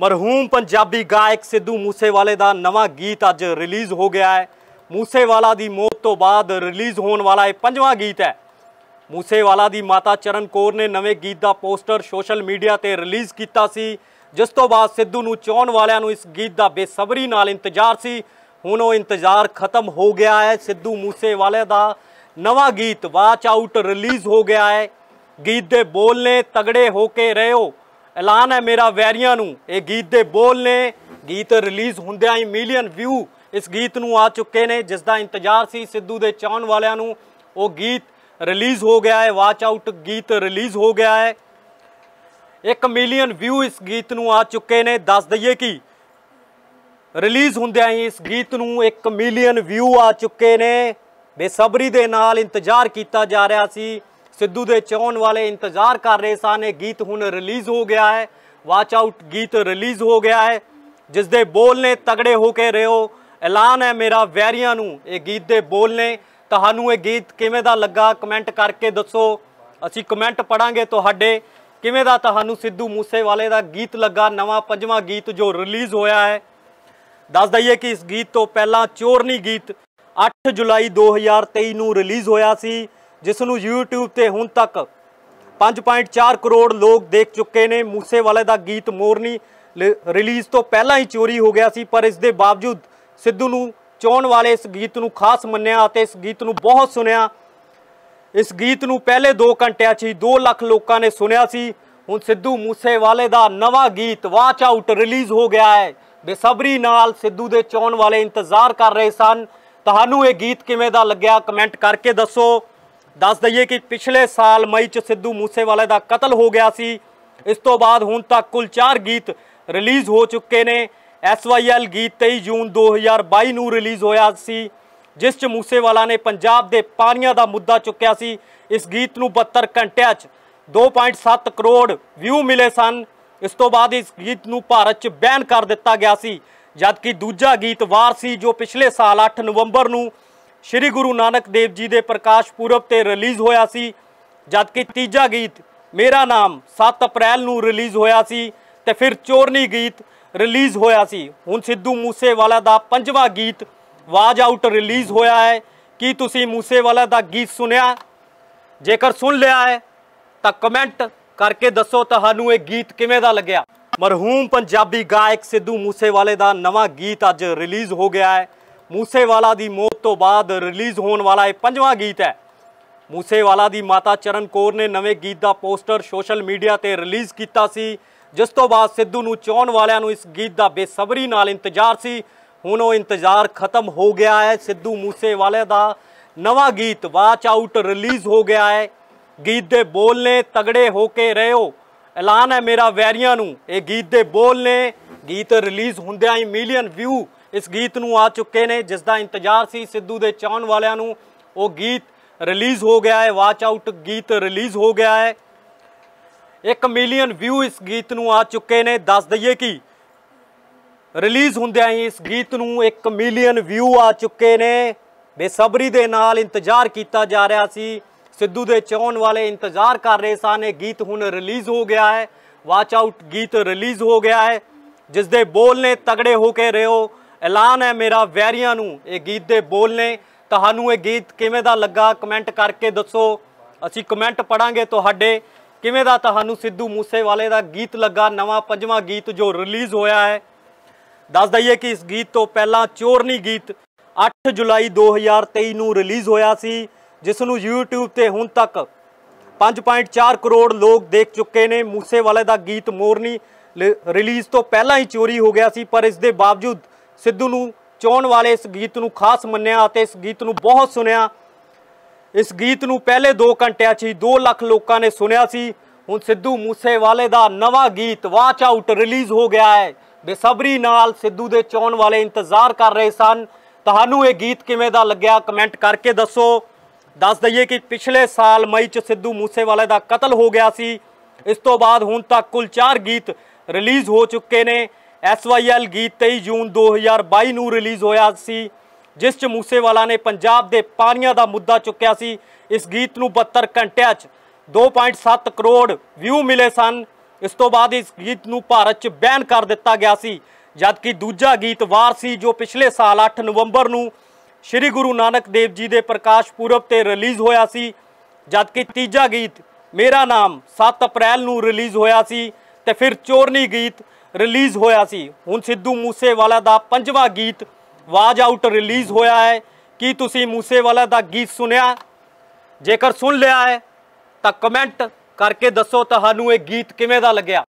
ਮਰਹੂਮ ਪੰਜਾਬੀ ਗਾਇਕ ਸਿੱਧੂ ਮੂਸੇਵਾਲੇ ਦਾ ਨਵਾਂ ਗੀਤ ਅੱਜ ਰਿਲੀਜ਼ ਹੋ ਗਿਆ ਹੈ ਮੂਸੇਵਾਲਾ ਦੀ ਮੌਤ ਤੋਂ ਬਾਅਦ ਰਿਲੀਜ਼ ਹੋਣ ਵਾਲਾ ਇਹ ਪੰਜਵਾਂ ਗੀਤ ਹੈ ਮੂਸੇਵਾਲਾ ਦੀ ਮਾਤਾ ਚਰਨ ਕੌਰ ਨੇ ਨਵੇਂ ਗੀਤ ਦਾ ਪੋਸਟਰ ਸੋਸ਼ਲ ਮੀਡੀਆ ਤੇ ਰਿਲੀਜ਼ ਕੀਤਾ ਸੀ ਜਿਸ ਤੋਂ ਬਾਅਦ ਸਿੱਧੂ ਨੂੰ ਚਾਹਣ ਵਾਲਿਆਂ ਨੂੰ ਇਸ ਗੀਤ ਦਾ ਬੇਸਬਰੀ ਨਾਲ ਇੰਤਜ਼ਾਰ ਸੀ ਹੁਣ ਉਹ ਇੰਤਜ਼ਾਰ ਖਤਮ ਹੋ ਗਿਆ ਹੈ ਸਿੱਧੂ ਮੂਸੇਵਾਲੇ ਦਾ ਨਵਾਂ ਗੀਤ ਵਾਚ ਆਊਟ ਰਿਲੀਜ਼ ਹੋ ਗਿਆ ਹੈ ਗੀਤ ਦੇ ਬੋਲ ਨੇ ਤਗੜੇ ਹੋ ਕੇ ਰਹਿਓ ਐਲਾਨ ਹੈ ਮੇਰਾ ਵੈਰੀਆਂ ਨੂੰ ਇਹ ਗੀਤ ਦੇ ਬੋਲ ਨੇ ਗੀਤ ਰਿਲੀਜ਼ ਹੁੰਦਿਆਂ ਹੀ ਮਿਲੀਅਨ ਵਿਊ ਇਸ ਗੀਤ ਨੂੰ ਆ ਚੁੱਕੇ ਨੇ ਜਿਸ ਦਾ ਇੰਤਜ਼ਾਰ ਸੀ ਸਿੱਧੂ ਦੇ ਚਾਹਣ ਵਾਲਿਆਂ ਨੂੰ ਉਹ ਗੀਤ ਰਿਲੀਜ਼ ਹੋ ਗਿਆ ਹੈ ਵਾਚ ਆਊਟ ਗੀਤ ਰਿਲੀਜ਼ ਹੋ ਗਿਆ ਹੈ 1 ਮਿਲੀਅਨ ਵਿਊ ਇਸ ਗੀਤ ਨੂੰ ਆ ਚੁੱਕੇ ਨੇ ਦੱਸ ਦਈਏ ਕਿ ਰਿਲੀਜ਼ ਹੁੰਦਿਆਂ ਹੀ ਇਸ ਗੀਤ ਨੂੰ 1 ਮਿਲੀਅਨ ਵਿਊ ਆ ਚੁੱਕੇ ਨੇ ਬੇਸਬਰੀ ਦੇ ਨਾਲ ਇੰਤਜ਼ਾਰ ਕੀਤਾ ਜਾ ਰਿਹਾ ਸੀ ਸਿੱਧੂ ਦੇ ਚਾਹਣ ਵਾਲੇ ਇੰਤਜ਼ਾਰ ਕਰ ਰਹੇ ਸਨ ਇਹ ਗੀਤ ਹੁਣ ਰਿਲੀਜ਼ ਹੋ ਗਿਆ ਹੈ ਵਾਚ ਆਊਟ ਗੀਤ ਰਿਲੀਜ਼ ਹੋ ਗਿਆ ਹੈ ਜਿਸ ਦੇ ਬੋਲ ਨੇ ਤਗੜੇ ਹੋ ਕੇ ਰਿਓ ਐਲਾਨ ਹੈ ਮੇਰਾ ਵੈਰੀਆਂ ਨੂੰ ਇਹ ਗੀਤ ਦੇ ਬੋਲ ਨੇ ਤੁਹਾਨੂੰ ਇਹ ਗੀਤ ਕਿਵੇਂ ਦਾ ਲੱਗਾ ਕਮੈਂਟ ਕਰਕੇ ਦੱਸੋ ਅਸੀਂ ਕਮੈਂਟ ਪੜਾਂਗੇ ਤੁਹਾਡੇ ਕਿਵੇਂ ਦਾ ਤੁਹਾਨੂੰ ਸਿੱਧੂ ਮੂਸੇਵਾਲੇ ਦਾ ਗੀਤ ਲੱਗਾ ਨਵਾਂ ਪੰਜਵਾਂ ਗੀਤ ਜੋ ਰਿਲੀਜ਼ ਹੋਇਆ ਹੈ ਦੱਸ ਦਈਏ ਕਿ ਇਸ ਗੀਤ ਤੋਂ ਪਹਿਲਾਂ ਚੋਰਨੀ ਗੀਤ 8 ਜੁਲਾਈ 2023 ਨੂੰ ਰਿਲੀਜ਼ ਹੋਇਆ ਸੀ ਜਿਸ ਨੂੰ YouTube ਤੇ ਹੁਣ ਤੱਕ 5.4 ਕਰੋੜ ਲੋਕ ਦੇਖ ਚੁੱਕੇ ਨੇ ਮੂਸੇ ਵਾਲੇ ਦਾ ਗੀਤ ਮੋਰਨੀ ਰਿਲੀਜ਼ ਤੋਂ ਪਹਿਲਾਂ ਹੀ ਚੋਰੀ ਹੋ ਗਿਆ ਸੀ ਪਰ ਇਸ ਦੇ ਬਾਵਜੂਦ ਸਿੱਧੂ ਨੂੰ ਚੋਣ ਵਾਲੇ ਇਸ ਗੀਤ ਨੂੰ ਖਾਸ ਮੰਨਿਆ ਅਤੇ ਇਸ ਗੀਤ ਨੂੰ ਬਹੁਤ ਸੁਣਿਆ ਇਸ ਗੀਤ ਨੂੰ ਪਹਿਲੇ 2 ਘੰਟਿਆਂ 'ਚ ਹੀ 2 ਲੱਖ ਲੋਕਾਂ ਨੇ ਸੁਣਿਆ ਸੀ ਹੁਣ ਸਿੱਧੂ ਮੂਸੇ ਵਾਲੇ ਦਾ ਨਵਾਂ ਗੀਤ ਵਾਚ ਆਊਟ ਰਿਲੀਜ਼ ਹੋ ਗਿਆ ਹੈ ਬੇਸਬਰੀ ਨਾਲ ਸਿੱਧੂ ਦੇ ਚੋਣ ਵਾਲੇ ਇੰਤਜ਼ਾਰ ਕਰ ਰਹੇ ਸਨ ਤੁਹਾਨੂੰ ਇਹ ਗੀਤ ਕਿਵੇਂ ਦਾ ਲੱਗਿਆ ਕਮੈਂਟ ਕਰਕੇ ਦੱਸੋ ਦੱਸ ਦਈਏ ਕਿ ਪਿਛਲੇ ਸਾਲ ਮਈ 'ਚ ਸਿੱਧੂ ਮੂਸੇਵਾਲੇ ਦਾ ਕਤਲ ਹੋ ਗਿਆ ਸੀ ਇਸ ਤੋਂ ਬਾਅਦ ਹੁਣ ਤੱਕ ਕੁੱਲ 4 ਗੀਤ ਰਿਲੀਜ਼ ਹੋ ਚੁੱਕੇ ਨੇ ਐਸਵਾਈਐਲ ਗੀਤ 23 ਜੂਨ 2022 ਨੂੰ ਰਿਲੀਜ਼ ਹੋਇਆ ਸੀ ਜਿਸ 'ਚ ਮੂਸੇਵਾਲਾ ਨੇ ਪੰਜਾਬ ਦੇ ਪਾਣੀਆਂ ਦਾ ਮੁੱਦਾ ਚੁੱਕਿਆ ਸੀ ਇਸ ਗੀਤ ਨੂੰ 72 ਘੰਟਿਆਂ 'ਚ 2.7 ਕਰੋੜ ਵਿਊ ਮਿਲੇ ਸਨ ਇਸ ਤੋਂ ਬਾਅਦ ਇਸ ਗੀਤ ਨੂੰ ਭਾਰਤ 'ਚ ਬੈਨ ਕਰ ਦਿੱਤਾ ਗਿਆ ਸੀ ਜਦਕਿ ਦੂਜਾ ਗੀਤ ਵਾਰ ਸੀ ਜੋ ਪਿਛਲੇ ਸਾਲ 8 ਨਵੰਬਰ ਨੂੰ ਸ੍ਰੀ ਗੁਰੂ ਨਾਨਕ ਦੇਵ ਜੀ ਦੇ ਪ੍ਰਕਾਸ਼ ਪੁਰਬ ਤੇ ਰਿਲੀਜ਼ ਹੋਇਆ ਸੀ ਜਦ ਕਿ ਤੀਜਾ ਗੀਤ ਮੇਰਾ ਨਾਮ 7 ਅਪ੍ਰੈਲ ਨੂੰ ਰਿਲੀਜ਼ ਹੋਇਆ ਸੀ ਤੇ ਫਿਰ ਚੋਰਨੀ ਗੀਤ ਰਿਲੀਜ਼ ਹੋਇਆ ਸੀ ਹੁਣ ਸਿੱਧੂ ਮੂਸੇਵਾਲਾ ਦਾ ਪੰਜਵਾਂ ਗੀਤ ਵਾਜ ਆਊਟ ਰਿਲੀਜ਼ ਹੋਇਆ ਹੈ ਕੀ ਤੁਸੀਂ ਮੂਸੇਵਾਲਾ ਦਾ ਗੀਤ ਸੁਣਿਆ ਜੇਕਰ ਸੁਣ ਲਿਆ ਹੈ ਤਾਂ ਕਮੈਂਟ ਕਰਕੇ ਦੱਸੋ ਤੁਹਾਨੂੰ ਇਹ ਗੀਤ ਕਿਵੇਂ ਦਾ ਲੱਗਿਆ ਮਰਹੂਮ ਪੰਜਾਬੀ ਗਾਇਕ ਸਿੱਧੂ ਮੂਸੇਵਾਲੇ ਦਾ ਨਵਾਂ ਗੀਤ ਅੱਜ ਰਿਲੀਜ਼ ਹੋ ਗਿਆ ਹੈ ਮੂਸੇਵਾਲਾ ਦੀ ਮੌਤ ਤੋਂ ਬਾਅਦ ਰਿਲੀਜ਼ ਹੋਣ ਵਾਲਾ ਇਹ ਪੰਜਵਾਂ ਗੀਤ ਹੈ ਮੂਸੇਵਾਲਾ ਦੀ ਮਾਤਾ ਚਰਨ ਕੌਰ ਨੇ ਨਵੇਂ ਗੀਤ ਦਾ ਪੋਸਟਰ ਸੋਸ਼ਲ ਮੀਡੀਆ ਤੇ ਰਿਲੀਜ਼ ਕੀਤਾ ਸੀ ਜਿਸ ਤੋਂ ਬਾਅਦ ਸਿੱਧੂ ਨੂੰ ਚਾਹਣ ਵਾਲਿਆਂ ਨੂੰ ਇਸ ਗੀਤ ਦਾ ਬੇਸਬਰੀ ਨਾਲ ਇੰਤਜ਼ਾਰ ਸੀ ਹੁਣ ਉਹ ਇੰਤਜ਼ਾਰ ਖਤਮ ਹੋ ਗਿਆ ਹੈ ਸਿੱਧੂ ਮੂਸੇਵਾਲੇ ਦਾ ਨਵਾਂ ਗੀਤ ਵਾਚ ਆਊਟ ਰਿਲੀਜ਼ ਹੋ ਗਿਆ ਹੈ ਗੀਤ ਦੇ ਬੋਲ ਨੇ ਤਗੜੇ ਹੋ ਕੇ ਰਹਿਓ ਐਲਾਨ ਹੈ ਮੇਰਾ ਵੈਰੀਆਂ ਨੂੰ ਇਹ ਗੀਤ ਦੇ ਬੋਲ ਨੇ ਗੀਤ ਰਿਲੀਜ਼ ਹੁੰਦਿਆਂ ਹੀ ਮਿਲੀਅਨ ਵਿਊ ਇਸ ਗੀਤ ਨੂੰ ਆ ਚੁੱਕੇ ਨੇ ਜਿਸ ਦਾ ਇੰਤਜ਼ਾਰ ਸੀ ਸਿੱਧੂ ਦੇ ਚਾਹਣ ਵਾਲਿਆਂ ਨੂੰ ਉਹ ਗੀਤ ਰਿਲੀਜ਼ ਹੋ ਗਿਆ ਹੈ ਵਾਚ ਆਊਟ ਗੀਤ ਰਿਲੀਜ਼ ਹੋ ਗਿਆ ਹੈ 1 ਮਿਲੀਅਨ ਵਿਊ ਇਸ ਗੀਤ ਨੂੰ ਆ ਚੁੱਕੇ ਨੇ ਦੱਸ ਦਈਏ ਕਿ ਰਿਲੀਜ਼ ਹੁੰਦਿਆਂ ਹੀ ਇਸ ਗੀਤ ਨੂੰ 1 ਮਿਲੀਅਨ ਵਿਊ ਆ ਚੁੱਕੇ ਨੇ ਬੇਸਬਰੀ ਦੇ ਨਾਲ ਇੰਤਜ਼ਾਰ ਕੀਤਾ ਜਾ ਰਿਹਾ ਸੀ ਸਿੱਧੂ ਦੇ ਚਾਹਣ ਵਾਲੇ ਇੰਤਜ਼ਾਰ ਕਰ ਰਹੇ ਸਨ ਇਹ ਗੀਤ ਹੁਣ ਰਿਲੀਜ਼ ਹੋ ਗਿਆ ਹੈ ਵਾਚ ਆਊਟ ਗੀਤ ਰਿਲੀਜ਼ ਹੋ ਗਿਆ ਹੈ ਜਿਸ ਦੇ ਬੋਲ ਨੇ ਤਗੜੇ ਹੋ ਕੇ ਰਿਓ ਐਲਾਨ ਹੈ ਮੇਰਾ ਵੈਰੀਆਂ ਨੂੰ ਇਹ ਗੀਤ ਦੇ ਬੋਲ ਨੇ ਤੁਹਾਨੂੰ ਇਹ ਗੀਤ ਕਿਵੇਂ ਦਾ ਲੱਗਾ ਕਮੈਂਟ ਕਰਕੇ ਦੱਸੋ ਅਸੀਂ ਕਮੈਂਟ ਪੜਾਂਗੇ ਤੁਹਾਡੇ ਕਿਵੇਂ ਦਾ ਤੁਹਾਨੂੰ ਸਿੱਧੂ ਮੂਸੇਵਾਲੇ ਦਾ ਗੀਤ ਲੱਗਾ ਨਵਾਂ ਪੰਜਵਾਂ ਗੀਤ ਜੋ ਰਿਲੀਜ਼ ਹੋਇਆ ਹੈ ਦੱਸ ਦਈਏ ਕਿ ਇਸ ਗੀਤ ਤੋਂ ਪਹਿਲਾਂ ਚੋਰਨੀ ਗੀਤ 8 ਜੁਲਾਈ 2023 ਨੂੰ ਰਿਲੀਜ਼ ਹੋਇਆ ਸੀ ਜਿਸ ਨੂੰ YouTube ਤੇ ਹੁਣ ਤੱਕ 5.4 ਕਰੋੜ ਲੋਕ ਦੇਖ ਚੁੱਕੇ ਨੇ ਮੂਸੇਵਾਲੇ ਦਾ ਗੀਤ ਮੋਰਨੀ ਰਿਲੀਜ਼ ਤੋਂ ਪਹਿਲਾਂ ਹੀ ਚੋਰੀ ਹੋ ਗਿਆ ਸੀ ਪਰ ਇਸ ਦੇ ਬਾਵਜੂਦ ਸਿੱਧੂ ਨੂੰ ਚੋਣ ਵਾਲੇ ਇਸ ਗੀਤ ਨੂੰ ਖਾਸ ਮੰਨਿਆ ਅਤੇ ਇਸ ਗੀਤ ਨੂੰ ਬਹੁਤ ਸੁਣਿਆ ਇਸ ਗੀਤ ਨੂੰ ਪਹਿਲੇ 2 ਘੰਟਿਆਂ 'ਚ ਹੀ 2 ਲੱਖ ਲੋਕਾਂ ਨੇ ਸੁਣਿਆ ਸੀ ਹੁਣ ਸਿੱਧੂ ਮੂਸੇਵਾਲੇ ਦਾ ਨਵਾਂ ਗੀਤ ਵਾਚ ਆਊਟ ਰਿਲੀਜ਼ ਹੋ ਗਿਆ ਹੈ ਬੇਸਬਰੀ ਨਾਲ ਸਿੱਧੂ ਦੇ ਚੋਣ ਵਾਲੇ ਇੰਤਜ਼ਾਰ ਕਰ ਰਹੇ ਸਨ ਤੁਹਾਨੂੰ ਇਹ ਗੀਤ ਕਿਵੇਂ ਦਾ ਲੱਗਿਆ ਕਮੈਂਟ ਕਰਕੇ ਦੱਸੋ ਦੱਸ ਦਈਏ ਕਿ ਪਿਛਲੇ ਸਾਲ ਮਈ 'ਚ ਸਿੱਧੂ ਮੂਸੇਵਾਲੇ ਦਾ ਕਤਲ ਹੋ ਗਿਆ ਸੀ ਇਸ ਤੋਂ ਬਾਅਦ ਹੁਣ ਤੱਕ ਕੁੱਲ 4 ਗੀਤ ਰਿਲੀਜ਼ ਹੋ ਚੁੱਕੇ ਨੇ ਐਸਵਾਈਐਲ ਗੀਤ 23 ਜੂਨ 2022 ਨੂੰ ਰਿਲੀਜ਼ ਹੋਇਆ ਸੀ ਜਿਸ 'ਚ ਮੂਸੇਵਾਲਾ ਨੇ ਪੰਜਾਬ ਦੇ ਪਾਣੀਆਂ ਦਾ ਮੁੱਦਾ ਚੁੱਕਿਆ ਸੀ ਇਸ ਗੀਤ ਨੂੰ 72 ਘੰਟਿਆਂ 'ਚ 2.7 ਕਰੋੜ ਵਿਊ ਮਿਲੇ ਸਨ ਇਸ ਤੋਂ ਬਾਅਦ ਇਸ ਗੀਤ ਨੂੰ ਭਾਰਤ 'ਚ ਬੈਨ ਕਰ ਦਿੱਤਾ ਗਿਆ ਸੀ ਜਦਕਿ ਦੂਜਾ ਗੀਤ ਵਾਰ ਸੀ ਜੋ ਪਿਛਲੇ ਸਾਲ 8 ਨਵੰਬਰ ਨੂੰ ਸ੍ਰੀ ਗੁਰੂ ਨਾਨਕ ਦੇਵ ਜੀ ਦੇ ਪ੍ਰਕਾਸ਼ ਪੁਰਬ ਤੇ ਰਿਲੀਜ਼ ਹੋਇਆ ਸੀ ਜਦਕਿ ਤੀਜਾ ਗੀਤ ਮੇਰਾ ਨਾਮ 7 ਅਪ੍ਰੈਲ ਨੂੰ ਰਿਲੀਜ਼ ਹੋਇਆ ਸੀ ਤੇ ਫਿਰ ਚੋਰਨੀ ਗੀਤ ਰਿਲੀਜ਼ ਹੋਇਆ ਸੀ ਹੁਣ ਸਿੱਧੂ ਮੂਸੇਵਾਲਾ ਦਾ ਪੰਜਵਾਂ ਗੀਤ ਵਾਜ ਆਊਟ ਰਿਲੀਜ਼ ਹੋਇਆ ਹੈ ਕੀ ਤੁਸੀਂ ਮੂਸੇਵਾਲਾ ਦਾ ਗੀਤ ਸੁਣਿਆ ਜੇਕਰ ਸੁਣ ਲਿਆ ਹੈ ਤਾਂ ਕਮੈਂਟ ਕਰਕੇ ਦੱਸੋ ਤੁਹਾਨੂੰ ਇਹ ਗੀਤ ਕਿਵੇਂ ਦਾ ਲੱਗਿਆ